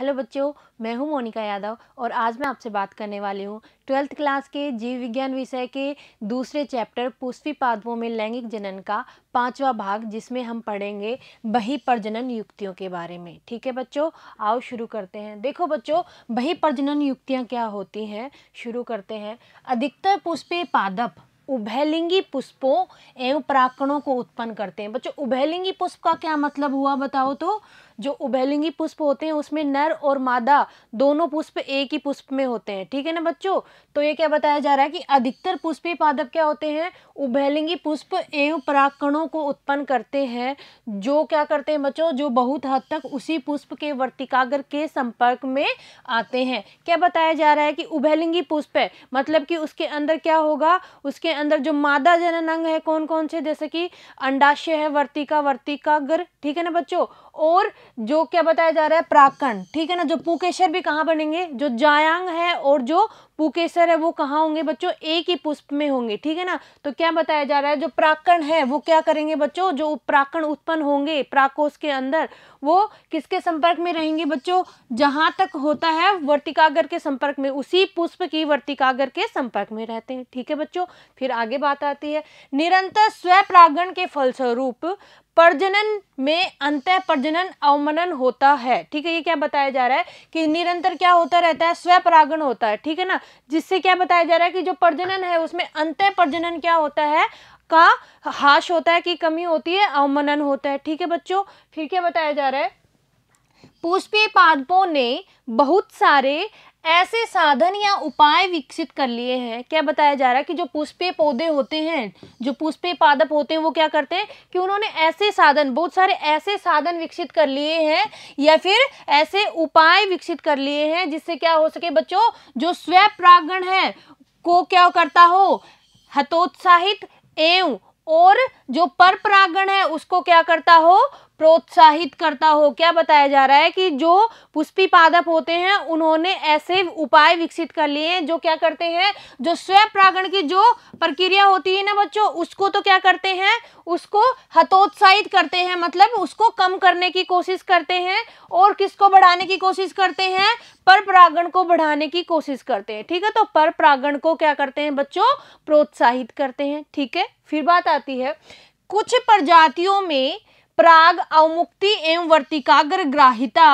hello बच्चों मैं हूं मोनिका यादव और आज मैं आपसे बात करने वाली हूं ट्वेल्थ क्लास के जीव विज्ञान विषय के दूसरे चैप्टर पुष्पी पादपों में लैंगिक जनन का पांचवा भाग जिसमें हम पढ़ेंगे बही प्रजनन युक्तियों के बारे में ठीक है बच्चों आओ शुरू करते हैं देखो बच्चों बही प्रजनन युक्तियाँ क्या होती हैं शुरू करते हैं अधिकतर पुष्पी पादप उभयलिंगी पुष्पों एवं प्राकणों को उत्पन्न करते हैं बच्चों उभयलिंगी पुष्प का क्या मतलब हुआ बताओ तो जो उभयलिंगी पुष्प होते हैं उसमें नर और मादा दोनों पुष्प एक ही पुष्प में होते हैं ठीक है ना बच्चों तो ये क्या बताया जा रहा है कि अधिकतर पुष्पी पादप क्या होते हैं उभयलिंगी पुष्प एवं परागकणों को उत्पन्न करते हैं जो क्या करते हैं बच्चों जो बहुत हद तक उसी पुष्प के वर्तिकाग्र के संपर्क में आते हैं क्या बताया जा रहा है कि उभयलिंगी पुष्प है मतलब कि उसके अंदर क्या होगा उसके अंदर जो मादा जनन अंग है कौन कौन से जैसे कि अंडाशय है वर्तिका वर्तिकाग्र ठीक है ना बच्चों और जो क्या बताया जा रहा है प्राकण ठीक है ना जो पुकेशर भी कहाँ बनेंगे जो जायांग है और जो पुकेशर है वो कहाँ होंगे बच्चों एक ही पुष्प में होंगे ठीक है ना तो क्या बताया जा रहा है जो प्राकण है वो क्या करेंगे बच्चों जो प्राकण उत्पन्न होंगे प्राकोष के अंदर वो किसके संपर्क में रहेंगे बच्चों जहाँ तक होता है वर्तिकागर के संपर्क में उसी पुष्प की वर्तिकागर के संपर्क में रहते हैं ठीक है बच्चों फिर आगे बात आती है निरंतर स्वपरागण के फलस्वरूप प्रजनन में अंत प्रजनन अवमनन होता है ठीक है ये क्या बताया जा रहा है कि निरंतर क्या होता रहता है स्वपरागण होता है ठीक है ना जिससे क्या बताया जा रहा है कि जो प्रजनन है उसमें अंत प्रजनन क्या होता है का हाश होता है कि कमी होती है अवमनन होता है ठीक है बच्चों फिर क्या बताया जा रहा है पुष्पी पादपों ने बहुत सारे ऐसे साधन या उपाय विकसित कर लिए हैं क्या बताया जा रहा है कि जो पुष्पीय पौधे होते हैं जो पुष्पीय पादप होते हैं वो क्या करते हैं कि उन्होंने ऐसे साधन बहुत सारे ऐसे साधन विकसित कर लिए हैं या फिर ऐसे उपाय विकसित कर लिए हैं जिससे क्या हो सके बच्चों जो स्वयं है को क्या करता हो हतोत्साहित एवं और जो परप्रागण है उसको क्या करता हो प्रोत्साहित करता हो क्या बताया जा रहा है कि जो पुष्पी पादप होते हैं उन्होंने ऐसे उपाय विकसित कर लिए हैं जो क्या करते हैं जो स्वयं प्रागण की जो प्रक्रिया होती है ना बच्चों उसको तो क्या करते हैं उसको हतोत्साहित करते हैं मतलब उसको कम करने की कोशिश करते हैं और किसको बढ़ाने की कोशिश करते हैं पर प्रागण को बढ़ाने की कोशिश करते हैं ठीक है तो पर प्रागण को क्या करते हैं बच्चों प्रोत्साहित करते हैं ठीक है फिर बात आती है कुछ प्रजातियों में प्राग अवमुक्ति एवं वर्तिकाग्र ग्राहिता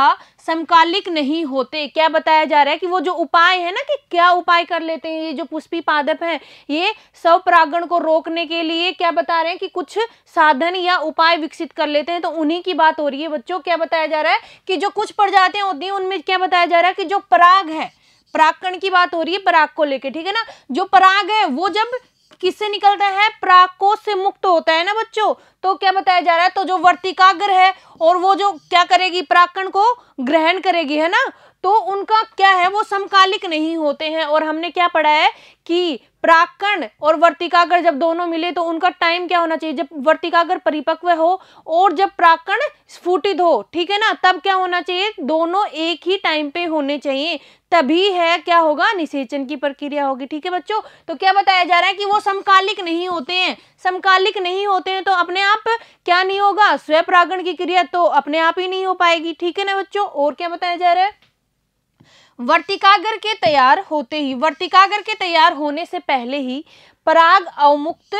समकालिक नहीं होते क्या बताया जा रहा है कि वो जो उपाय है ना कि क्या उपाय कर लेते हैं ये जो पुष्पी पादप है ये सब प्रागण को रोकने के लिए क्या बता रहे हैं कि कुछ साधन या उपाय विकसित कर लेते हैं तो उन्हीं की बात हो रही है बच्चों क्या बताया जा रहा है कि जो कुछ प्रजातियां होती हैं उनमें क्या बताया जा रहा है कि जो पराग है प्राकण की बात हो रही है पराग को लेके ठीक है ना जो पराग है वो जब किससे निकलता है प्राकोष से मुक्त होता है ना बच्चों तो क्या बताया जा रहा है तो जो वर्तिकाग्र है और वो जो क्या करेगी प्राकण को ग्रहण करेगी है ना तो उनका क्या है वो समकालिक नहीं होते हैं और हमने क्या पढ़ा है कि प्राकण और वर्तिकाग्र जब दोनों मिले तो उनका टाइम क्या होना चाहिए जब वर्तिकाग्र परिपक्व हो और जब प्राकण स्फुटित हो ठीक है ना तब क्या होना चाहिए दोनों एक ही टाइम पे होने चाहिए तभी है क्या होगा निषेचन की प्रक्रिया होगी ठीक है बच्चों तो क्या बताया जा रहा है कि वो समकालिक नहीं होते हैं समकालिक नहीं होते हैं तो अपने आप क्या नहीं होगा स्वयं की क्रिया तो अपने आप ही नहीं हो पाएगी ठीक है ना बच्चों और क्या बताया जा रहा है वर्तिकागर के तैयार होते ही वर्तिकागर के तैयार होने से पहले ही पराग अवमुक्त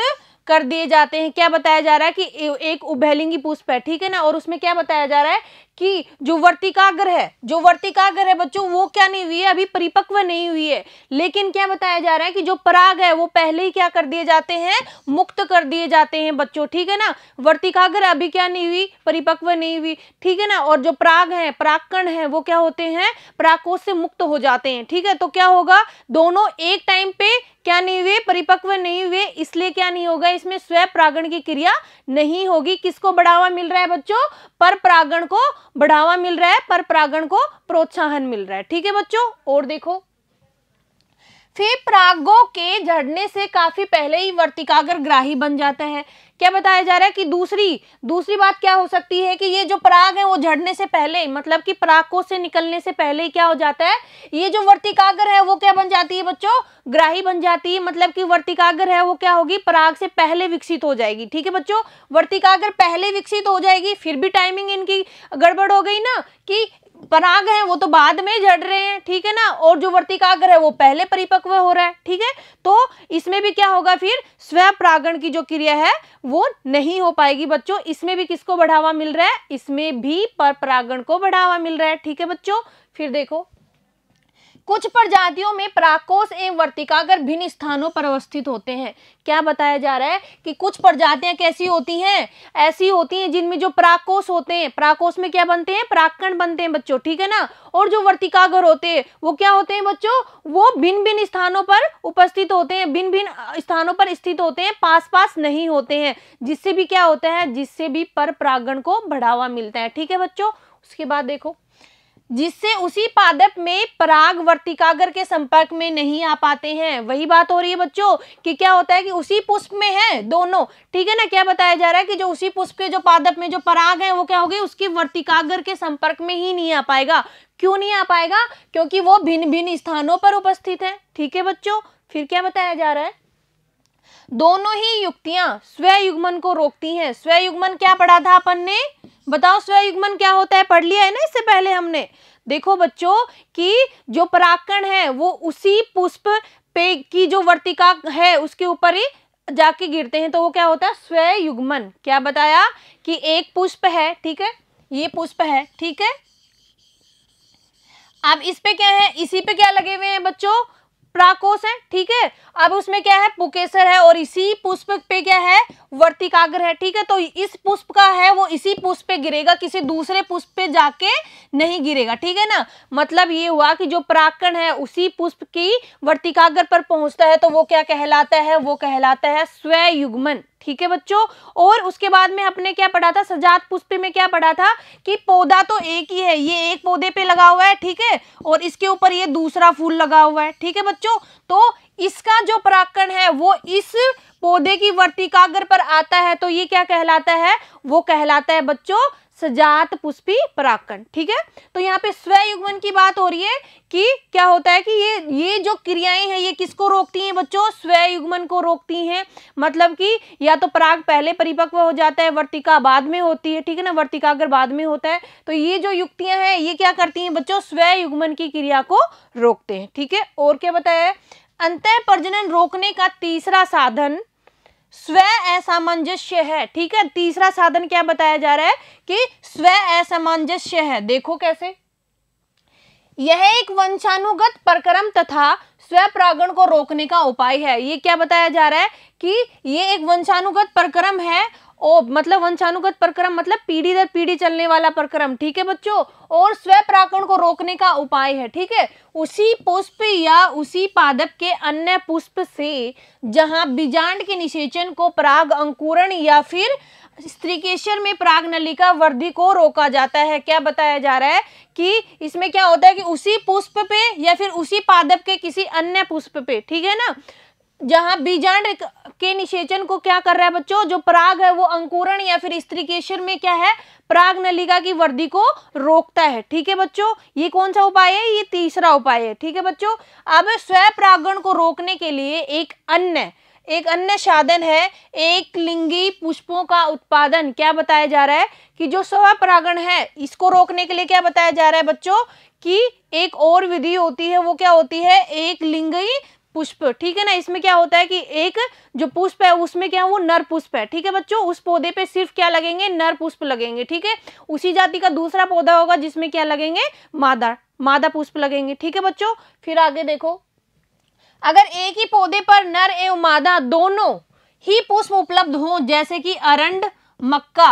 कर दिए जाते हैं क्या बताया जा रहा है कि एक उभैलिंगी पुष्प है ठीक है ना और उसमें क्या बताया जा रहा है कि जो वर्तिकाग्र है जो वर्तिकाग्र है बच्चों वो क्या नहीं हुई है अभी परिपक्व नहीं हुई है लेकिन क्या बताया जा रहा है कि जो पराग है वो पहले ही क्या कर दिए जाते हैं मुक्त कर दिए जाते हैं बच्चों ठीक है ना वर्तिकाग्र अभी क्या नहीं हुई परिपक्व नहीं हुई ठीक है ना और जो पराग है प्राकण है वो क्या होते हैं प्राकोष से मुक्त हो जाते हैं ठीक है तो क्या होगा दोनों एक टाइम पे क्या नहीं हुए परिपक्व नहीं हुए इसलिए क्या नहीं होगा इसमें स्वयं प्रागण की क्रिया नहीं होगी किसको बढ़ावा मिल रहा है बच्चों पर प्रागण को बढ़ावा मिल रहा है पर परागण को प्रोत्साहन मिल रहा है ठीक है बच्चों और देखो फिर के झड़ने से काफी पहले ही वर्तिकाग्र ग्राही बन जाता है क्या बताया जा रहा है कि दूसरी दूसरी बात क्या हो सकती है कि ये जो पराग है वो झड़ने से पहले मतलब कि परागो से निकलने से पहले क्या हो जाता है ये जो वर्तिकाग्र है वो क्या बन जाती है बच्चों ग्राही बन जाती है मतलब कि वर्तिकाग्र है वो क्या होगी पराग से पहले विकसित हो जाएगी ठीक है बच्चों वर्तिकाग्र पहले विकसित हो जाएगी फिर भी टाइमिंग इनकी गड़बड़ हो गई ना कि पराग हैं वो तो बाद में जड़ रहे हैं ठीक है ना और जो वर्तिकाग्र है वो पहले परिपक्व हो रहा है ठीक है तो इसमें भी क्या होगा फिर स्वयं परागण की जो क्रिया है वो नहीं हो पाएगी बच्चों इसमें भी किसको बढ़ावा मिल रहा है इसमें भी पर परागण को बढ़ावा मिल रहा है ठीक है बच्चों फिर देखो कुछ प्रजातियों में प्राकोष एवं वर्तिकागर भिन्न स्थानों पर अवस्थित होते हैं क्या बताया जा रहा है कि कुछ प्रजातियां कैसी होती हैं ऐसी होती हैं जिनमें जो प्राकोष होते हैं प्राकोष में क्या बनते हैं प्राकण बनते हैं बच्चों ठीक है ना और जो वर्तिकागर होते हैं वो क्या होते हैं बच्चों वो भिन्न भिन्न स्थानों पर उपस्थित होते हैं भिन्न भिन्न स्थानों पर स्थित होते हैं पास पास नहीं होते हैं जिससे भी क्या होता है जिससे भी पर परागण को बढ़ावा मिलता है ठीक है बच्चों उसके बाद देखो जिससे उसी पादप में पराग वर्तिकागर के संपर्क में नहीं आ पाते हैं वही बात हो रही है बच्चों कि क्या होता है कि उसी पुष्प में है दोनों ठीक है ना क्या बताया जा रहा है कि जो उसी पुष्प के जो पादप में जो पराग है वो क्या होगी उसकी वर्तिकागर के संपर्क में ही नहीं आ पाएगा क्यों नहीं आ पाएगा क्योंकि वो भिन्न भिन्न स्थानों पर उपस्थित है ठीक है बच्चों फिर क्या बताया जा रहा है दोनों ही युक्तियां स्वयुग्मन को रोकती हैं स्वयुग्मन क्या पढ़ा था अपन ने बताओ स्वयुग्मन क्या होता है पढ़ लिया है ना इससे पहले हमने देखो बच्चों कि जो पराकण है वो उसी पुष्प पे की जो वर्तिका है उसके ऊपर ही जाके गिरते हैं तो वो क्या होता है स्वयुग्मन क्या बताया कि एक पुष्प है ठीक है ये पुष्प है ठीक है अब इस पे क्या है इसी पे क्या लगे हुए हैं बच्चों प्राकोष है ठीक है अब उसमें क्या है पुकेसर है और इसी पुष्प पे क्या है वर्तिकाग्र है ठीक है तो इस पुष्प का है वो इसी पुष्प पे गिरेगा किसी दूसरे पुष्प पे जाके नहीं गिरेगा ठीक है ना मतलब ये हुआ कि जो प्राकण है उसी पुष्प की वर्तिकाग्र पर पहुंचता है तो वो क्या कहलाता है वो कहलाता है स्वयुग्मन ठीक है बच्चों और उसके बाद में अपने क्या पढ़ा था सजात पुष्प में क्या पढ़ा था कि पौधा तो एक ही है ये एक पौधे पे लगा हुआ है ठीक है और इसके ऊपर ये दूसरा फूल लगा हुआ है ठीक है बच्चों तो इसका जो पराकरण है वो इस पौधे की वर्तिकाग्र पर आता है तो ये क्या कहलाता है वो कहलाता है बच्चों सजात पुष्पी पराकण ठीक है तो यहाँ पे स्वयुग्मन की बात हो रही है कि क्या होता है कि ये ये जो क्रियाएं हैं ये किसको रोकती हैं बच्चों स्वयुग्मन को रोकती हैं मतलब कि या तो पराग पहले परिपक्व हो जाता है वर्तिका बाद में होती है ठीक है ना वर्तिका अगर बाद में होता है तो ये जो युक्तियां हैं ये क्या करती हैं बच्चों स्वयुग्मन की क्रिया को रोकते हैं ठीक है और क्या बताया अंत प्रजनन रोकने का तीसरा साधन स्व असामंजस्य है ठीक है तीसरा साधन क्या बताया जा रहा है कि स्व असामंजस्य है देखो कैसे यह एक वंशानुगत प्रक्रम तथा स्वपरागण को रोकने का उपाय है ये क्या बताया जा रहा है कि ये एक वंशानुगत प्रक्रम है ओ मतलब वंशानुगत प्रक्रम मतलब पीढ़ी दर पीढ़ी चलने वाला प्रक्रम ठीक है बच्चों और स्व स्वपराकरण को रोकने का उपाय है ठीक है उसी पुष्प या उसी पादप के अन्य पुष्प से जहां बीजांड के निषेचन को पराग अंकुरण या फिर स्त्रीकेशर में पराग नलिका वृद्धि को रोका जाता है क्या बताया जा रहा है कि इसमें क्या होता है कि उसी पुष्प पे या फिर उसी पादप के किसी अन्य पुष्प पे ठीक है ना जहां बीजांड के निषेचन को क्या कर रहा है बच्चों जो पराग है वो अंकुरण या फिर स्त्रीकेशन में क्या है पराग नलिका की वृद्धि को रोकता है ठीक है बच्चों ये कौन सा उपाय है ये तीसरा उपाय है ठीक है बच्चों अब स्वयं को रोकने के लिए एक अन्य एक अन्य साधन है एक लिंगी पुष्पों का उत्पादन क्या बताया जा रहा है कि जो स्वपरागण है इसको रोकने के लिए क्या बताया जा रहा है बच्चों कि एक और विधि होती है वो क्या होती है एक लिंगी पुष्प ठीक है ना इसमें क्या होता है कि एक जो पुष्प है उसमें क्या है वो नर पुष्प है ठीक है बच्चों उस पौधे पे सिर्फ क्या लगेंगे नर पुष्प लगेंगे ठीक है उसी जाति का दूसरा पौधा होगा जिसमें क्या लगेंगे मादा मादा पुष्प लगेंगे ठीक है बच्चों फिर आगे देखो अगर एक ही पौधे पर नर एवं मादा दोनों ही पुष्प उपलब्ध हो जैसे कि अरंड मक्का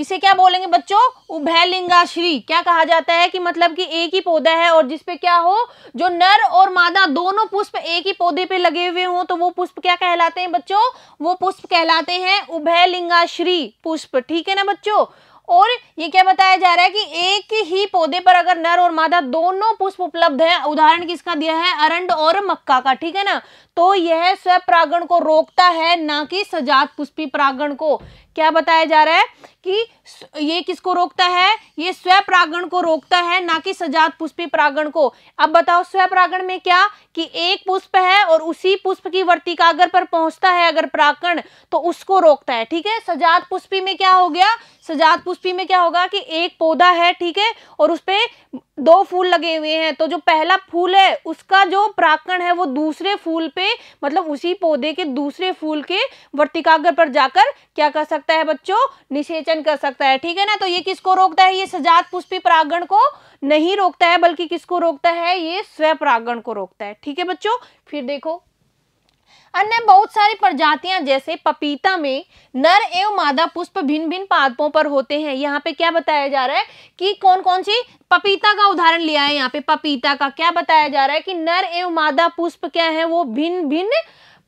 इसे क्या बोलेंगे बच्चों उभयलिंगाश्री क्या कहा जाता है कि मतलब कि एक ही पौधा है और जिसपे क्या हो जो नर और मादा दोनों पुष्प एक ही पौधे पे लगे हुए हो तो वो पुष्प क्या कहलाते हैं बच्चों वो पुष्प कहलाते हैं उभयलिंगाश्री पुष्प ठीक है ना बच्चों और ये क्या बताया जा रहा है कि एक ही पौधे पर अगर नर और मादा दोनों पुष्प उपलब्ध है उदाहरण किसका दिया है अरंड और मक्का का ठीक है ना तो यह स्व परागण को रोकता है ना कि सजात पुष्पी परागण को क्या बताया जा रहा है कि ये किसको रोकता है ये स्व परागण को रोकता है ना कि सजात पुष्पी परागण को अब बताओ स्व परागण में क्या कि एक पुष्प है और उसी पुष्प की वर्तिकागर पर पहुंचता है अगर परागण तो उसको रोकता है ठीक है सजात पुष्पी में क्या हो गया सजात पुष्प पुष्पी में क्या होगा कि एक पौधा है ठीक है और उसपे दो फूल लगे हुए हैं तो जो पहला फूल है उसका जो प्राकण है वो दूसरे फूल पे मतलब उसी पौधे के दूसरे फूल के वर्तिकाग्र पर जाकर क्या कर सकता है बच्चों निषेचन कर सकता है ठीक है ना तो ये किसको रोकता है ये सजात पुष्पी परागण को नहीं रोकता है बल्कि किसको रोकता है ये स्वपरागण को रोकता है ठीक है बच्चों फिर देखो अन्य बहुत सारी प्रजातियां जैसे पपीता में नर एवं मादा पुष्प भिन्न भिन्न पादपों पर होते हैं यहाँ पे क्या बताया जा रहा है कि कौन कौन सी पपीता का उदाहरण लिया है यहाँ पे पपीता का क्या बताया जा रहा है कि नर एवं मादा पुष्प क्या है वो भिन्न भिन्न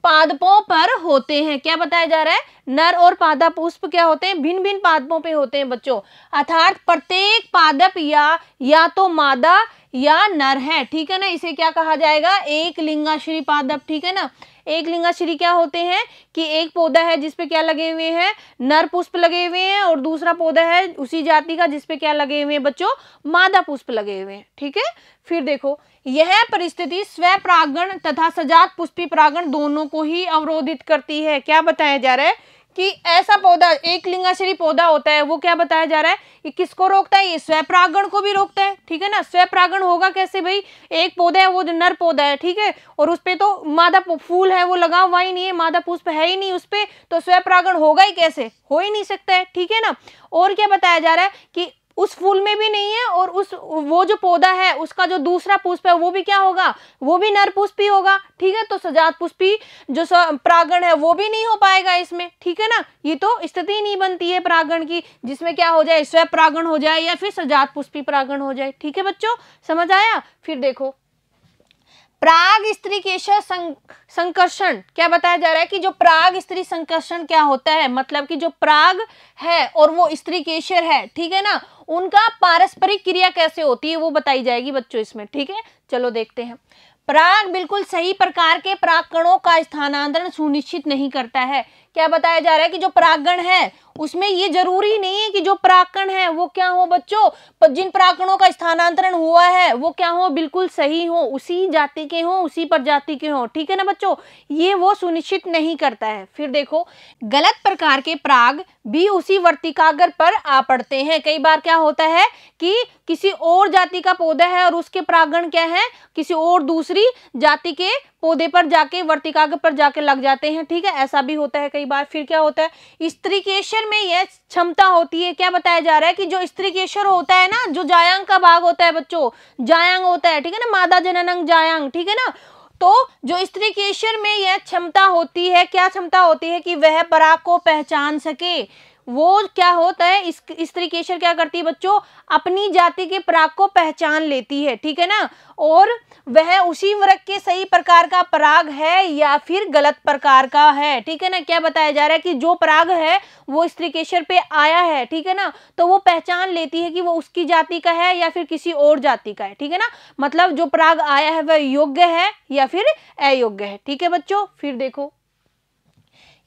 पादपों पर होते हैं क्या बताया जा रहा है नर और पादा पुष्प क्या होते हैं भिन्न भिन्न पादपों पे होते हैं बच्चों अर्थात प्रत्येक पादप या या तो मादा या नर है ठीक है ना इसे क्या कहा जाएगा एक लिंगा श्री पादप ठीक है ना एक लिंगाश्री क्या होते हैं कि एक पौधा है जिसपे क्या लगे हुए हैं नर पुष्प लगे हुए हैं और दूसरा पौधा है उसी जाति का जिसपे क्या लगे हुए हैं बच्चों मादा पुष्प लगे हुए हैं ठीक है फिर देखो यह परिस्थिति स्व परागण तथा सजात पुष्पी परागण दोनों को ही अवरोधित करती है क्या बताया जा रहा है कि ऐसा पौधा एक लिंगाशरी पौधा होता है वो क्या बताया जा रहा है कि किसको रोकता है ये स्वपरागण को भी रोकता है ठीक है ना स्वपरागण होगा कैसे भाई एक पौधा है वो नर पौधा है ठीक है और उस पर तो मादा फूल है वो लगा हुआ ही नहीं है मादा पुष्प है ही नहीं उस पर तो स्वपरागण होगा ही कैसे हो ही नहीं सकता है ठीक है ना और क्या बताया जा रहा है कि उस फूल में भी नहीं है और उस वो जो पौधा है उसका जो दूसरा पुष्प है वो भी क्या होगा वो भी नर पुष्पी होगा ठीक है तो सजात पुष्पी जो प्रागण है वो भी नहीं हो पाएगा इसमें ठीक है ना ये तो स्थिति नहीं बनती है प्रागण की जिसमें क्या हो जाए स्वयं प्रागण हो जाए या फिर सजात पुष्पी प्रागण हो जाए ठीक है बच्चों समझ आया फिर देखो प्राग स्त्री केश संकर्षण क्या बताया जा रहा है कि जो प्राग स्त्री संकर्षण क्या होता है मतलब कि जो प्राग है और वो स्त्री केशर है ठीक है ना उनका पारस्परिक क्रिया कैसे होती है वो बताई जाएगी बच्चों इसमें ठीक है चलो देखते हैं पराग बिल्कुल सही प्रकार के पराग कणों का स्थानांतरण सुनिश्चित नहीं करता है क्या बताया जा रहा है कि जो परागण है उसमें ये जरूरी नहीं है कि जो परागण है वो क्या हो बच्चों जिन परागणों का स्थानांतरण हुआ है वो क्या हो बिल्कुल सही हो उसी जाति के हो उसी प्रजाति के हो ठीक है ना बच्चों ये वो सुनिश्चित नहीं करता है फिर देखो गलत प्रकार के प्राग भी उसी वर्तिकागर पर आ पड़ते हैं कई बार क्या होता है कि किसी और जाति का पौधा है और उसके परागण क्या है किसी और दूसरी जाति के पौधे पर जाके वर्तिकागर पर जाके लग जाते हैं ठीक है ऐसा भी होता है कई कई बार फिर क्या होता है स्त्री केशर में यह क्षमता होती है क्या बताया जा रहा है कि जो स्त्री केशर होता है ना जो जायांग का भाग होता है बच्चों जायांग होता है ठीक है ना मादा जननंग जायांग ठीक है ना तो जो स्त्री केशर में यह क्षमता होती है क्या क्षमता होती है कि वह पराग को पहचान सके वो क्या होता है इस स्त्री केशर क्या करती है बच्चों अपनी जाति के पराग को पहचान लेती है ठीक है ना और वह उसी वर्ग के सही प्रकार का पराग है या फिर गलत प्रकार का है ठीक है ना क्या बताया जा रहा है कि जो पराग है वो स्त्री केशर पे आया है ठीक है ना तो वो पहचान लेती है कि वो उसकी जाति का है या फिर किसी और जाति का है ठीक है ना मतलब जो पराग आया है वह योग्य है या फिर अयोग्य है ठीक है बच्चों फिर देखो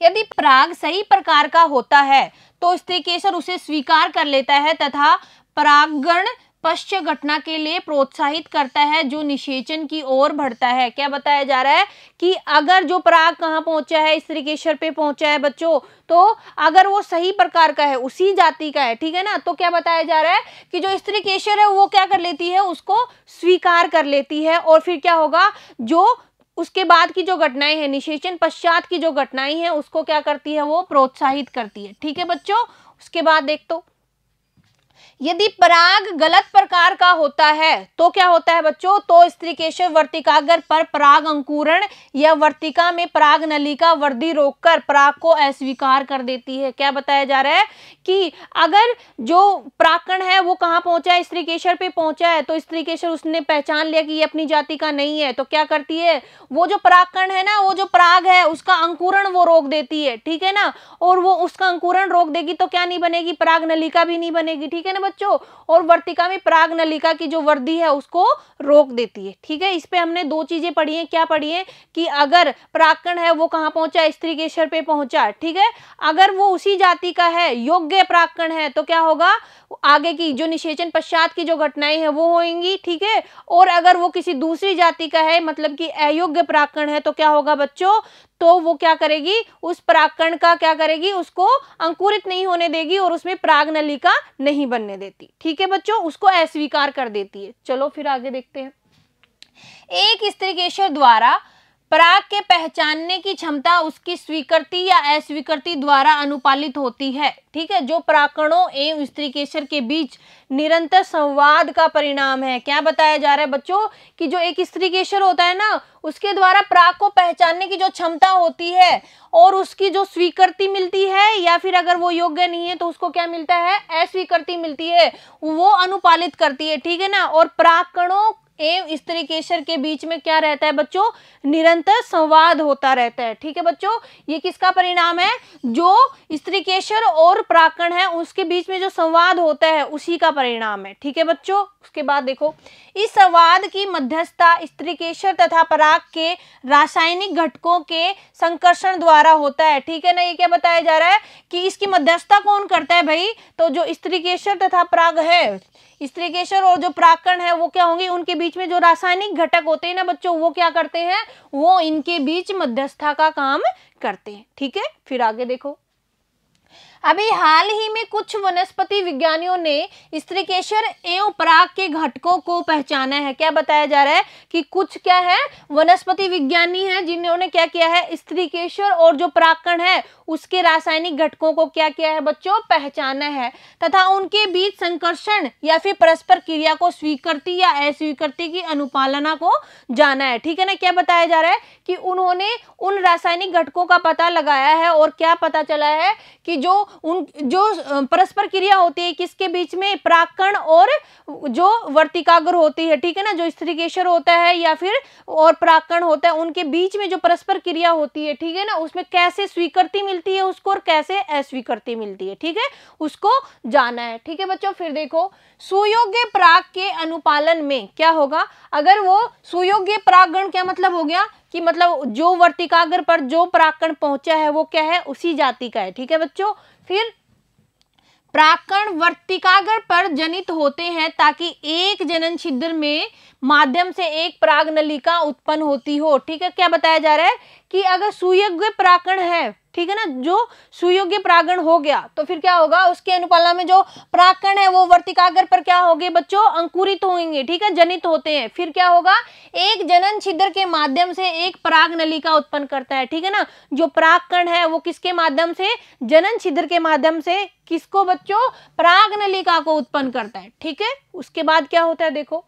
यदि पराग सही प्रकार का होता है तो केसर उसे स्वीकार कर लेता है तथा परागण पश्च घटना के लिए प्रोत्साहित करता है जो निषेचन की ओर बढ़ता है क्या बताया जा रहा है कि अगर जो पराग कहाँ पहुंचा है स्त्रीकेश्वर पे पहुंचा है बच्चों तो अगर वो सही प्रकार का है उसी जाति का है ठीक है ना तो क्या बताया जा रहा है कि जो स्त्री केशर है वो क्या कर लेती है उसको स्वीकार कर लेती है और फिर क्या होगा जो उसके बाद की जो घटनाएं हैं निषेचन पश्चात की जो घटनाएं हैं उसको क्या करती है वो प्रोत्साहित करती है ठीक है बच्चों उसके बाद देख तो, यदि पराग गलत प्रकार का होता है तो क्या होता है बच्चों तो स्त्री केशव वर्तिकागर पर पराग अंकुरण या वर्तिका में पराग नलिका वृद्धि रोककर पराग को अस्वीकार कर देती है क्या बताया जा रहा है कि अगर जो प्राकण है वो कहाँ पहुंचा है स्त्री केशर पे पहुंचा है तो स्त्री केशर उसने पहचान लिया कि ये अपनी जाति का नहीं है तो क्या करती है वो जो प्राकण है ना वो जो पराग है उसका अंकुरण वो रोक देती है ठीक है ना और वो उसका अंकुरण रोक देगी तो क्या नहीं बनेगी पराग नलिका भी नहीं बनेगी ठीक है ना बच्चों और वर्तिका में प्राग नलिका की जो वर्दी है उसको रोक देती है ठीक है इस पे हमने दो चीजें पढ़ी हैं क्या पढ़ी है कि अगर प्राकण है वो कहाँ पहुंचा स्त्री केशर पे पहुंचा ठीक है अगर वो उसी जाति का है योग्य प्राकण है तो क्या होगा आगे की जो निषेचन पश्चात की जो घटनाएं है वो होंगी ठीक है और अगर वो किसी दूसरी जाति का है मतलब कि अयोग्य प्राकण है तो क्या होगा बच्चों तो वो क्या करेगी उस परागकण का क्या करेगी उसको अंकुरित नहीं होने देगी और उसमें प्राग नलिका नहीं बनने देती ठीक है बच्चों उसको अस्वीकार कर देती है चलो फिर आगे देखते हैं एक स्त्री केशर द्वारा पराग के पहचानने की क्षमता उसकी स्वीकृति या अस्वीकृति द्वारा अनुपालित होती है ठीक है जो पराकणों एवं स्त्रीकेशर के बीच निरंतर संवाद का परिणाम है क्या बताया जा रहा है बच्चों कि जो एक स्त्री केशर होता है ना उसके द्वारा पराग को पहचानने की जो क्षमता होती है और उसकी जो स्वीकृति मिलती है या फिर अगर वो योग्य नहीं है तो उसको क्या मिलता है अस्वीकृति मिलती है वो अनुपालित करती है ठीक है ना और प्राकणों एवं स्त्री केशर के बीच में क्या रहता है बच्चों निरंतर संवाद होता रहता है ठीक है बच्चों ये किसका परिणाम है जो स्त्रीकेशर और प्राकण है उसके बीच में जो संवाद होता है उसी का परिणाम है ठीक है बच्चों उसके बाद देखो इस संवाद की मध्यस्थता केशर तथा पराग के रासायनिक घटकों के संकर्षण द्वारा होता है ठीक है ना ये क्या बताया जा रहा है कि इसकी मध्यस्थता कौन करता है भाई तो जो स्त्री केशर तथा पराग है स्त्रीकेशर और जो प्राकरण है वो क्या होंगे उनके बीच में जो रासायनिक घटक होते हैं ना बच्चों वो क्या करते हैं वो इनके बीच मध्यस्था का काम करते हैं ठीक है फिर आगे देखो अभी हाल ही में कुछ वनस्पति विज्ञानियों ने स्त्रीकेशर एवं पराग के घटकों को पहचाना है क्या बताया जा रहा है कि कुछ क्या है वनस्पति विज्ञानी हैं जिन्होंने क्या किया है स्त्रीकेशर और जो परागकण है उसके रासायनिक घटकों को क्या किया है बच्चों पहचाना है तथा उनके बीच संकर्षण या फिर परस्पर क्रिया को स्वीकृति या अस्वीकृति की अनुपालना को जाना है ठीक है ना क्या बताया जा रहा है कि उन्होंने उन रासायनिक घटकों का पता लगाया है और क्या पता चला है कि जो उन जो परस्पर क्रिया होती है किसके बीच में प्राकण और जो वर्तिकाग्र होती है ठीक है ना जो केशर होता है या फिर और प्राकण होता है उनके बीच में जो परस्पर क्रिया होती है ठीक है ना उसमें कैसे स्वीकृति मिलती है उसको और कैसे अस्वीकृति मिलती है ठीक है उसको जाना है ठीक है बच्चों फिर देखो सुयोग्य प्राग के अनुपालन में क्या होगा अगर वो सुयोग्य प्रागण क्या मतलब हो गया कि मतलब जो वर्तिकाग्र पर जो पराकण पहुंचा है वो क्या है उसी जाति का है ठीक है बच्चों फिर प्राकण वर्तिकाग्र पर जनित होते हैं ताकि एक जनन छिद्र में माध्यम से एक प्राग नलिका उत्पन्न होती हो ठीक है क्या बताया जा रहा है कि अगर सुयज्ञ प्राकण है ठीक है ना जो सुयोग्य प्रागण हो गया तो फिर क्या होगा उसके अनुपालना में जो प्राकण है वो वर्तिकाग्र पर क्या होगी बच्चों अंकुरित होंगे ठीक है जनित होते हैं फिर क्या होगा एक जनन छिद्र के माध्यम से एक पराग नलिका उत्पन्न करता है ठीक है ना जो प्राकण है वो किसके माध्यम से जनन छिद्र के माध्यम से किसको बच्चों प्राग नलिका को उत्पन्न करता है ठीक है उसके बाद क्या होता है देखो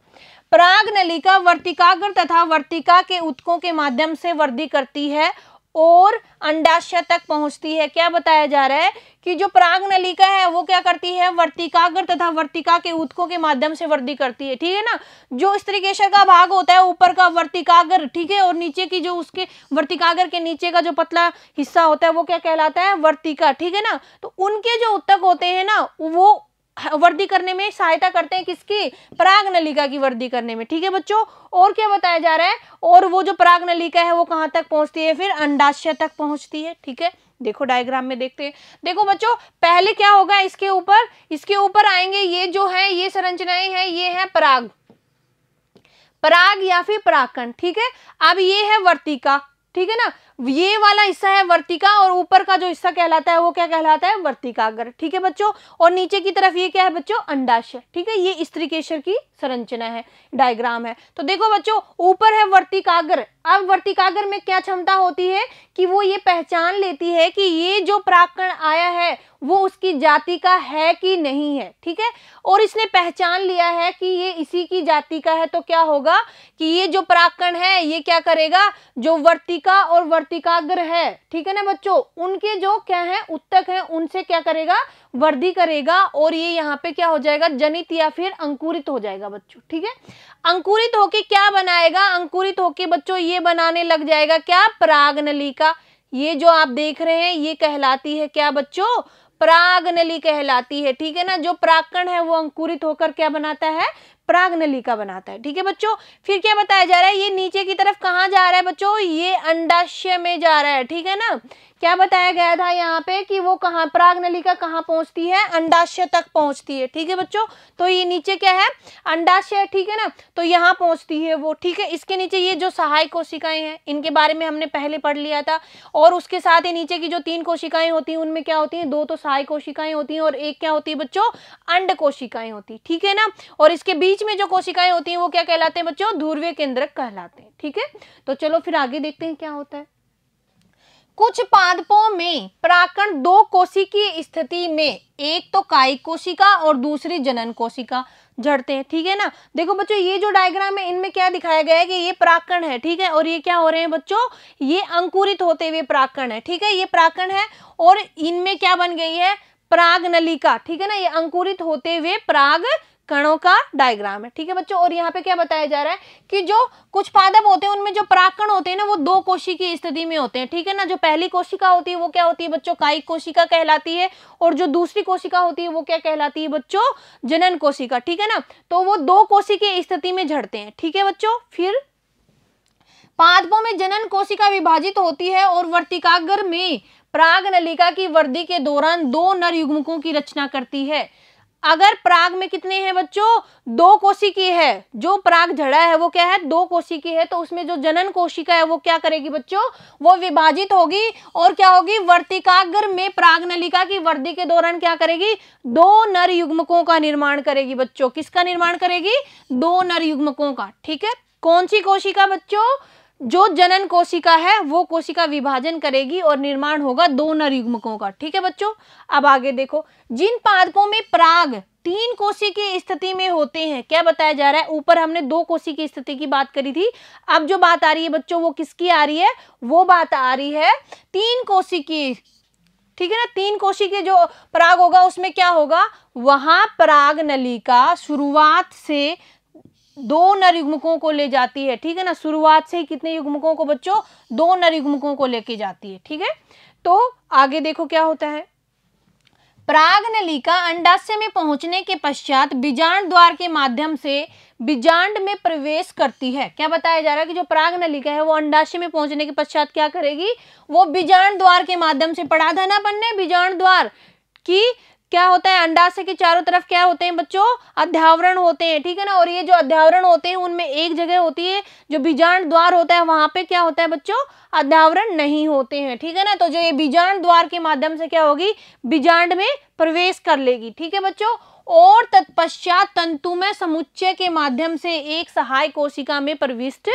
प्राग नलिका वर्तिकाग्र तथा वर्तिका के उत्कों के माध्यम से वृद्धि करती है और अंडाशय तक पहुंचती है क्या बताया जा रहा है कि जो प्राग नलिका है वो क्या करती है वर्तिकाग्र तथा वर्तिका के उत्कों के माध्यम से वृद्धि करती है ठीक है ना जो स्त्री केशर का भाग होता है ऊपर का वर्तिकाग्र ठीक है और नीचे की जो उसके वर्तिकाग्र के नीचे का जो पतला हिस्सा होता है वो क्या कहलाता है वर्तिका ठीक है ना तो उनके जो उत्तक होते हैं ना वो वृद्धि करने में सहायता करते हैं किसकी पराग नलिका की वृद्धि करने में ठीक है बच्चों और क्या बताया जा रहा है और वो जो पराग नलिका है वो कहाँ तक पहुँचती है फिर अंडाशय तक पहुँचती है ठीक है देखो डायग्राम में देखते हैं देखो बच्चों पहले क्या होगा इसके ऊपर इसके ऊपर आएंगे ये जो है ये संरचनाएं हैं ये है पराग पराग या फिर परागकण ठीक है अब ये है वर्तिका ठीक है ना ये वाला हिस्सा है वर्तिका और ऊपर का जो हिस्सा कहलाता है वो क्या कहलाता है वर्तिकागर ठीक है बच्चों और नीचे की तरफ ये क्या है बच्चों अंडाशय ठीक है ये स्त्रीकेशर की संरचना है डायग्राम है तो देखो बच्चों ऊपर है वर्तिकागर अब वर्तिकागर में क्या क्षमता होती है कि वो ये पहचान लेती है कि ये जो प्राकरण आया है वो उसकी जाति का है कि नहीं है ठीक है और इसने पहचान लिया है कि ये इसी की जाति का है तो क्या होगा कि ये जो प्राकण है ये क्या करेगा जो वर्तिका और वर्त नाटिकाग्र है ठीक है ना बच्चों उनके जो क्या है उत्तक है उनसे क्या करेगा वर्दी करेगा और ये यहाँ पे क्या हो जाएगा जनित या फिर अंकुरित हो जाएगा बच्चों ठीक है अंकुरित होके क्या बनाएगा अंकुरित होके बच्चों ये बनाने लग जाएगा क्या प्राग नलिका ये जो आप देख रहे हैं ये कहलाती है क्या बच्चों प्राग नली कहलाती है ठीक है ना जो प्राकण है वो अंकुरित होकर क्या बनाता है नली नलिका बनाता है ठीक है बच्चों फिर क्या बताया जा रहा है ये नीचे की तरफ कहाँ जा रहा है बच्चों ये अंडाशय में जा रहा है ठीक है ना क्या बताया गया था यहाँ पे कि वो कहाँ प्राग नलिका कहाँ पहुँचती है अंडाशय तक पहुँचती है ठीक है बच्चों तो ये नीचे क्या है अंडाशय ठीक है ना तो यहाँ पहुँचती है वो ठीक है इसके नीचे ये जो सहायक कोशिकाएं हैं इनके बारे में हमने पहले पढ़ लिया था और उसके साथ ही नीचे की जो तीन कोशिकाएं होती हैं उनमें क्या होती हैं दो तो सहायक कोशिकाएं होती हैं और एक क्या होती है बच्चों अंड कोशिकाएं होती है ठीक है ना और इसके बीच में जो कोशिकाएं होती हैं वो क्या कहलाते हैं बच्चों ध्रुवीय केंद्रक कहलाते हैं ठीक है तो चलो फिर आगे देखते हैं क्या होता है कुछ पादपों में प्राकरण दो कोशी की स्थिति में एक तो कायिक कोशिका और दूसरी जनन कोशिका झड़ते हैं ठीक है ना देखो बच्चों ये जो डायग्राम है इनमें क्या दिखाया गया है कि ये प्राकरण है ठीक है और ये क्या हो रहे हैं बच्चों ये अंकुरित होते हुए प्राकरण है ठीक है ये प्राकरण है और इनमें क्या बन गई है प्राग नलिका ठीक है ना ये अंकुरित होते हुए प्राग कणों का डायग्राम है ठीक है बच्चों और यहाँ पे क्या बताया जा रहा है कि जो कुछ पादप होते हैं उनमें जो प्राकण होते हैं ना वो दो कोशी की स्थिति में होते हैं ठीक है ना जो पहली कोशिका होती है वो क्या होती है बच्चों कायिक कोशिका कहलाती है और जो दूसरी कोशिका होती है वो क्या कहलाती है बच्चों जनन कोशिका ठीक है ना तो वो दो कोशी की स्थिति में झड़ते हैं ठीक है बच्चों फिर पादपों में जनन कोशिका विभाजित होती है और वर्तिकाग्र में प्राग नलिका की वृद्धि के दौरान दो नर युग्मकों की रचना करती है अगर प्राग में कितने हैं बच्चों दो कोशिकीय है जो प्राग झड़ा है वो क्या है दो कोशिकीय है तो उसमें जो जनन कोशिका है वो क्या करेगी बच्चों वो विभाजित होगी और क्या होगी वर्तिकाग्र में प्राग नलिका की वृद्धि के दौरान क्या करेगी दो नर युग्मकों का निर्माण करेगी बच्चों किसका निर्माण करेगी दो नर युग्मकों का ठीक है कौन सी कोशिका बच्चों जो जनन कोशिका है वो कोशिका विभाजन करेगी और निर्माण होगा दो नर युग्मकों का ठीक है बच्चों अब आगे देखो जिन पादपों में प्राग तीन कोशी की स्थिति में होते हैं क्या बताया जा रहा है ऊपर हमने दो कोशी की स्थिति की बात करी थी अब जो बात आ रही है बच्चों वो किसकी आ रही है वो बात आ रही है तीन कोशी की ठीक है ना तीन कोशी के जो पराग होगा उसमें क्या होगा वहां पराग नली का शुरुआत से दो नर युग्मकों को ले जाती है ठीक है ना शुरुआत से ही कितने युग्मकों को बच्चों दो नर युग्मकों को लेके जाती है ठीक है तो आगे देखो क्या होता है पराग नलिका अंडाशय में पहुंचने के पश्चात बीजांड द्वार के माध्यम से बीजांड में प्रवेश करती है क्या बताया जा रहा है कि जो पराग नलिका है वो अंडाशय में पहुंचने के पश्चात क्या करेगी वो बीजांड द्वार के माध्यम से पढ़ा बनने बीजांड द्वार की क्या होता है अंडाशय के चारों तरफ क्या होते हैं बच्चों अध्यावरण होते हैं ठीक है ना और ये जो अध्यावरण होते हैं उनमें एक जगह होती है जो बीजाण द्वार होता है वहां पे क्या होता है बच्चों अध्यावरण नहीं होते हैं ठीक है ना तो जो ये बीजाण द्वार के माध्यम से क्या होगी बीजांड में प्रवेश कर लेगी ठीक है बच्चों और तत्पश्चात तंतु में समुच्चय के माध्यम से एक सहाय कोशिका में प्रविष्ट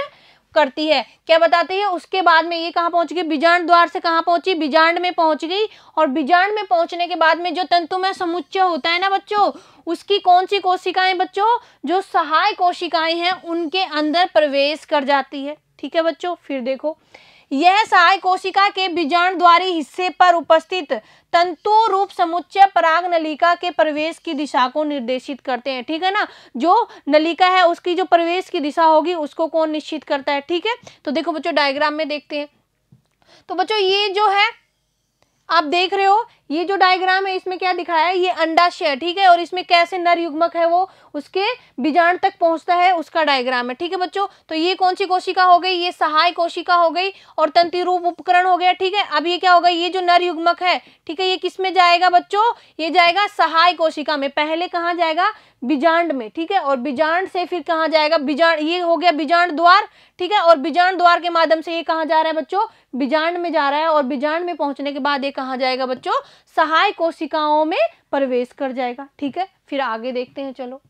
करती है क्या बताती है उसके बाद में ये कहाँ पहुंच गई बीजांड द्वार से कहाँ पहुंची बीजांड में पहुंच गई और बीजांड में पहुंचने के बाद में जो तंतुमय समुच्चय होता है ना बच्चों उसकी कौन सी कोशिकाएं बच्चों जो सहाय कोशिकाएं हैं उनके अंदर प्रवेश कर जाती है ठीक है बच्चों फिर देखो यह सहाय कोशिका के द्वारी हिस्से पर उपस्थित तंतु रूप समुच्चय पराग नलिका के प्रवेश की दिशा को निर्देशित करते हैं ठीक है ना जो नलिका है उसकी जो प्रवेश की दिशा होगी उसको कौन निश्चित करता है ठीक है तो देखो बच्चों डायग्राम में देखते हैं तो बच्चों ये जो है आप देख रहे हो ये जो डायग्राम है इसमें क्या दिखाया है ये अंडाशय है ठीक है और इसमें कैसे नर युग्मक है वो उसके बीजाण तक पहुंचता है उसका डायग्राम है ठीक है बच्चों तो ये कौन सी कोशिका हो गई ये सहाय कोशिका हो गई और तंतिरूप रूप उपकरण हो गया ठीक है अब ये क्या होगा ये जो नर युग्मक है ठीक है ये किस में जाएगा बच्चों ये जाएगा सहाय कोशिका में पहले कहाँ जाएगा बीजांड में ठीक है और बीजांड से फिर कहाँ जाएगा बीजांड ये हो गया बीजांड द्वार ठीक है और बीजांड द्वार के माध्यम से ये कहाँ जा रहा है बच्चों बीजांड में जा रहा है और बीजांड में पहुंचने के बाद ये कहाँ जाएगा बच्चों सहाय कोशिकाओं में प्रवेश कर जाएगा ठीक है फिर आगे देखते हैं चलो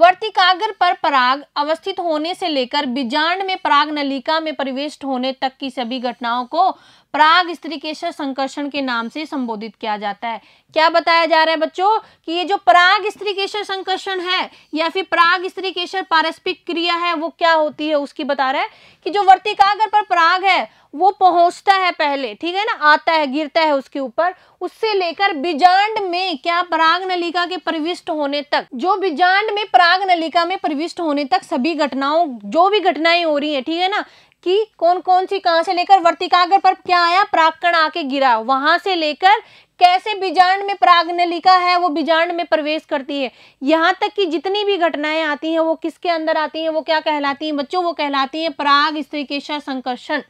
वर्तिकाग्र पर पराग अवस्थित होने से लेकर बीजांड में पराग नलिका में प्रविष्ट होने तक की सभी घटनाओं को प्राग स्त्री के संकर्षण के नाम से संबोधित किया जाता है क्या बताया जा रहा है बच्चों कि ये जो पराग स्त्री के संकर्षण है या फिर प्राग स्त्री केशर पारस्पिक क्रिया है वो क्या होती है उसकी बता रहा है कि जो वर्तिकागर पर प्राग है वो पहुंचता है पहले ठीक है ना आता है गिरता है उसके ऊपर उससे लेकर बिजांड में क्या प्राग नलिका के प्रविष्ट होने तक जो बिजांड में प्राग नलिका में प्रविष्ट होने तक सभी घटनाओं जो भी घटनाएं हो रही है ठीक है ना कि कौन कौन सी कहां से लेकर वर्तिकाग्र पर क्या आया प्राकण आके गिरा वहां से लेकर कैसे बीजाण में प्राग नलिका है वो बीजांड में प्रवेश करती है यहाँ तक कि जितनी भी घटनाएं आती हैं वो किसके अंदर आती हैं वो क्या कहलाती हैं बच्चों वो कहलाती हैं प्राग स्त्री के संकर्षण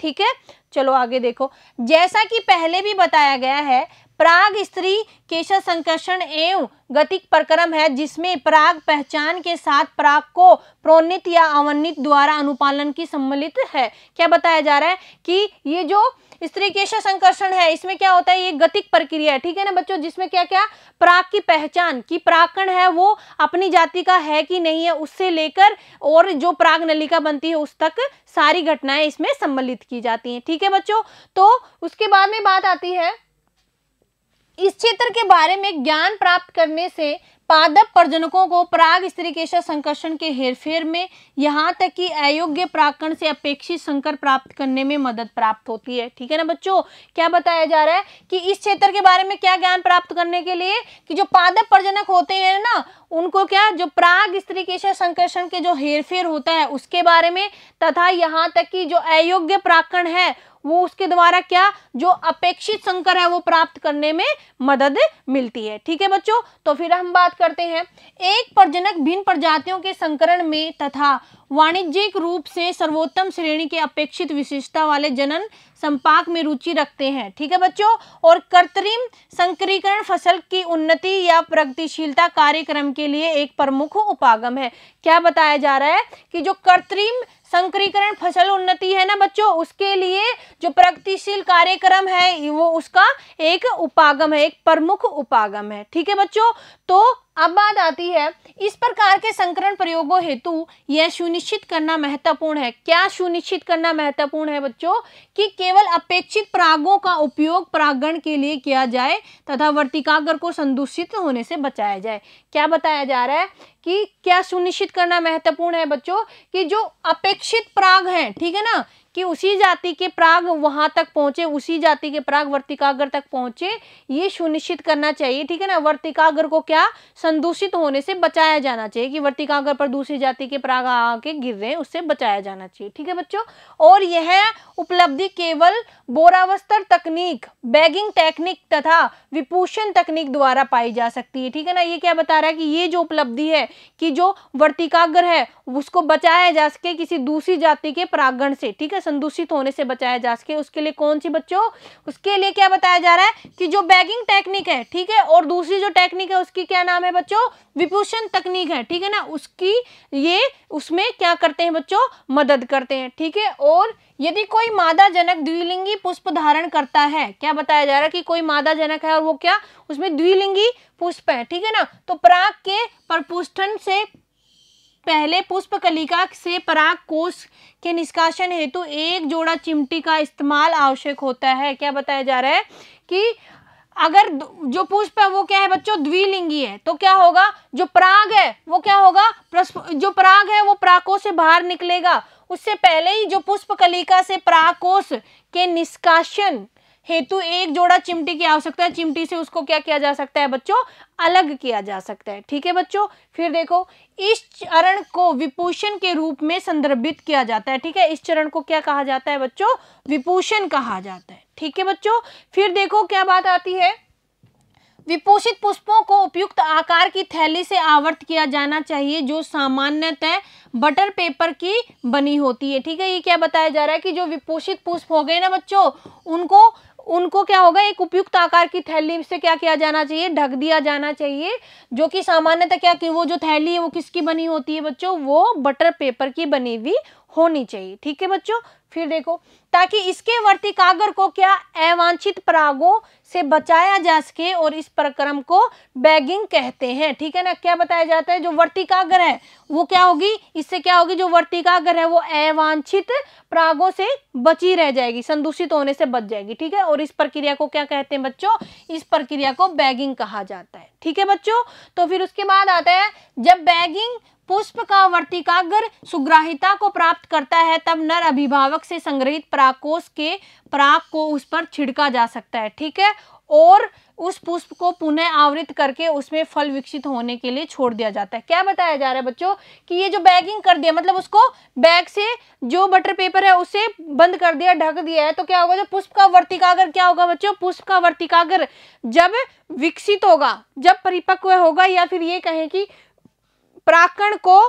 ठीक है चलो आगे देखो जैसा कि पहले भी बताया गया है प्राग स्त्री केशव संकर्षण एवं गतिक प्रक्रम है जिसमें प्राग पहचान के साथ प्राग को प्रोन्नित या अवन्नित द्वारा अनुपालन की सम्मिलित है क्या बताया जा रहा है कि ये जो स्त्री केश संकर्षण है इसमें क्या होता है ये गतिक प्रक्रिया है ठीक है ना बच्चों जिसमें क्या क्या प्राग की पहचान की प्राकण है वो अपनी जाति का है कि नहीं है उससे लेकर और जो प्राग नलिका बनती है उस तक सारी घटनाएं इसमें सम्मिलित की जाती हैं ठीक है बच्चों तो उसके बाद में बात आती है इस क्षेत्र के बारे में ज्ञान प्राप्त करने से पादप प्रजनकों को पराग स्त्रीकेशा संकर्षण के हेरफेर में यहाँ तक कि अयोग्य प्राकरण से अपेक्षित संकर प्राप्त करने में मदद प्राप्त होती है ठीक है ना बच्चों क्या बताया जा रहा है कि इस क्षेत्र के बारे में क्या ज्ञान प्राप्त करने के लिए कि जो पादप प्रजनक होते हैं ना उनको क्या जो प्राग स्त्री के संकर्षण के जो हेरफेर होता है उसके बारे में तथा यहाँ तक कि जो अयोग्य प्राकरण है वो उसके द्वारा क्या जो अपेक्षित संकर है वो प्राप्त करने में मदद मिलती है ठीक है बच्चों तो फिर हम बात करते हैं एक प्रजनक भिन्न प्रजातियों के संकरण में तथा वाणिज्यिक रूप से सर्वोत्तम श्रेणी के अपेक्षित विशेषता वाले जनन संपाक में रुचि रखते हैं ठीक है बच्चों और कृत्रिम संकरीकरण फसल की उन्नति या प्रगतिशीलता कार्यक्रम के लिए एक प्रमुख उपागम है क्या बताया जा रहा है कि जो कृत्रिम संकरीकरण फसल उन्नति है ना बच्चों उसके लिए जो प्रगतिशील कार्यक्रम है वो उसका एक उपागम है एक प्रमुख उपागम है ठीक है बच्चों तो अब बात आती है इस प्रकार के संकरण प्रयोगों हेतु यह सुनिश्चित करना महत्वपूर्ण है क्या सुनिश्चित करना महत्वपूर्ण है बच्चों कि केवल अपेक्षित प्रागों का उपयोग प्रागण के लिए किया जाए तथा वर्तिकाग्र को संदूषित होने से बचाया जाए क्या बताया जा रहा है कि क्या सुनिश्चित करना महत्वपूर्ण है बच्चों कि जो अपेक्षित प्राग हैं ठीक है ना कि उसी जाति के प्राग वहां तक पहुंचे उसी जाति के प्राग वर्तिकाग्र तक पहुंचे ये सुनिश्चित करना चाहिए ठीक है ना वर्तिकाग्र को क्या संदूषित होने से बचाया जाना चाहिए कि वर्तिकाग्र पर दूसरी जाति के प्राग आके गिर रहे हैं उससे बचाया जाना चाहिए ठीक है बच्चों और यह उपलब्धि केवल बोरावस्तर तकनीक बैगिंग टेक्निक तथा विपूषण तकनीक द्वारा पाई जा सकती है ठीक है ना ये क्या बता रहा है कि ये जो उपलब्धि है कि जो वर्तिकाग्र है उसको बचाया जा सके किसी दूसरी जाति के परागण से ठीक है संदूषित होने से बचाया जा सके उसके लिए कौन सी बच्चों उसके लिए क्या बताया जा रहा है कि जो बैगिंग टेक्निक है ठीक है और दूसरी जो टेक्निक है उसकी क्या नाम है बच्चों विपूषण तकनीक है ठीक है ना उसकी ये उसमें क्या करते हैं बच्चों मदद करते हैं ठीक है और यदि कोई मादा जनक द्विलिंगी पुष्प धारण करता है क्या बताया जा रहा है कि कोई मादा जनक है और वो क्या उसमें द्विलिंगी पुष्प है ठीक है ना तो पराग के परपुष्ठन से पहले पुष्प कलिका से पराग कोष के निष्कासन हेतु एक जोड़ा चिमटी का इस्तेमाल आवश्यक होता है क्या बताया जा रहा है कि अगर जो पुष्प है वो क्या है बच्चों द्विलिंगी है तो क्या होगा जो पराग है वो क्या होगा जो पराग है वो प्राकोष से बाहर निकलेगा उससे पहले ही जो पुष्प कलिका से प्राकोष के निष्काशन हेतु एक जोड़ा चिमटी की आवश्यकता है चिमटी से उसको क्या किया जा सकता है बच्चों अलग किया जा सकता है ठीक है बच्चों फिर देखो इस चरण को विपूषण के रूप में संदर्भित किया जाता है ठीक है इस चरण को क्या कहा जाता है बच्चों विपूषण कहा जाता है ठीक है बच्चों फिर देखो क्या बात आती है विपोषित पुष्पों को उपयुक्त आकार की थैली से आवर्त किया जाना चाहिए जो सामान्यतः बटर पेपर की बनी होती है ठीक है ये क्या बताया जा रहा है कि जो विपोषित पुष्प हो गए ना बच्चों उनको उनको क्या होगा एक उपयुक्त आकार की थैली से क्या किया जाना चाहिए ढक दिया जाना चाहिए जो कि सामान्यतः क्या कि वो जो थैली है वो किसकी बनी होती है बच्चों वो बटर पेपर की बनी हुई होनी चाहिए ठीक है बच्चों फिर देखो ताकि इसके वर्तिकागर को क्या अवांछित परागों से बचाया जा सके और इस प्रक्रम को बैगिंग कहते हैं ठीक है ना क्या बताया जाता है जो वर्तिकागर है वो क्या होगी इससे क्या होगी जो वर्तिकागर है वो अवांछित परागों से बची रह जाएगी संदूषित होने से बच जाएगी ठीक है और इस प्रक्रिया को क्या कहते हैं बच्चों इस प्रक्रिया को बैगिंग कहा जाता है ठीक है बच्चों तो फिर उसके बाद आता है जब बैगिंग पुष्प का वर्तिकाग्र सुग्राहिता को प्राप्त करता है तब नर अभिभावक से संग्रहित प्राकोष के प्राक को उस पर छिड़का जा सकता है ठीक है और उस पुष्प को पुनः आवृत करके उसमें फल विकसित होने के लिए छोड़ दिया जाता है क्या बताया जा रहा है बच्चों कि ये जो बैगिंग कर दिया मतलब उसको बैग से जो बटर पेपर है उसे बंद कर दिया ढक दिया है तो क्या होगा जो पुष्प का वर्तिकागर क्या होगा बच्चों पुष्प का वर्तिकागर जब विकसित होगा जब परिपक्व होगा या फिर ये कहें कि प्राकरण को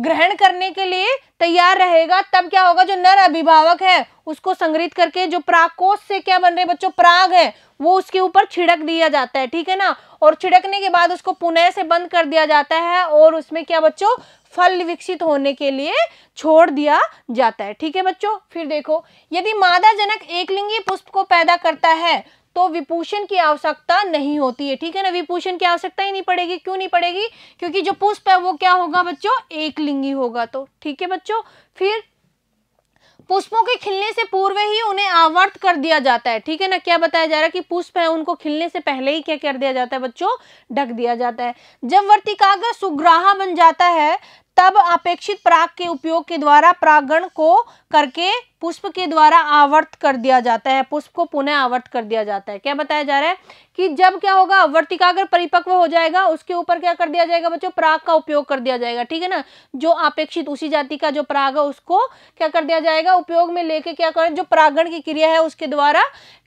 ग्रहण करने के लिए तैयार रहेगा तब क्या होगा जो नर अभिभावक है उसको संग्रहित करके जो प्राकोष से क्या बन रहे बच्चों प्राग है वो उसके ऊपर छिड़क दिया जाता है ठीक है ना और छिड़कने के बाद उसको पुनः से बंद कर दिया जाता है और उसमें क्या बच्चों फल विकसित होने के लिए छोड़ दिया जाता है ठीक है बच्चों फिर देखो यदि मादा जनक एकलिंगी पुष्प को पैदा करता है तो विपूषण की आवश्यकता नहीं होती है ठीक है ना विपूषण की आवश्यकता ही नहीं पड़ेगी क्यों नहीं पड़ेगी क्योंकि जो पुष्प है वो क्या होगा बच्चों लिंगी होगा तो ठीक है बच्चों फिर पुष्पों के खिलने से पूर्व ही उन्हें आवर्त कर दिया जाता है ठीक है ना क्या बताया जा रहा है कि पुष्प है उनको खिलने से पहले ही क्या कर दिया जाता है बच्चों ढक दिया जाता है जब वर्तिकाग्र सुग्राह बन जाता है तब अपेक्षित प्राग के उपयोग के द्वारा प्रागण को करके पुष्प के द्वारा आवर्त कर दिया जाता है पुष्प को पुनः आवर्त कर दिया जाता है क्या बताया जा रहा है कि जब क्या होगा वर्तिकाग्र परिपक्व हो जाएगा उसके ऊपर क्या कर दिया जाएगा बच्चों प्राग का उपयोग कर दिया जाएगा ठीक है ना जो अपेक्षित उसी जाति का जो प्राग है उसको क्या कर दिया जाएगा उपयोग में लेके क्या करें जो परागण की क्रिया है उसके द्वारा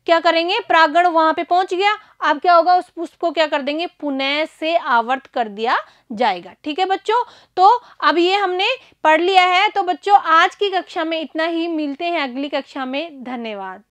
क्या करेंगे प्रागण वहां पे पहुंच गया अब क्या होगा उस पुष्प को क्या कर देंगे पुनः से आवर्त कर दिया जाएगा ठीक है बच्चों तो अब ये हमने पढ़ लिया है तो बच्चों आज की कक्षा में इतना इतना ही मिलते हैं अगली कक्षा में धन्यवाद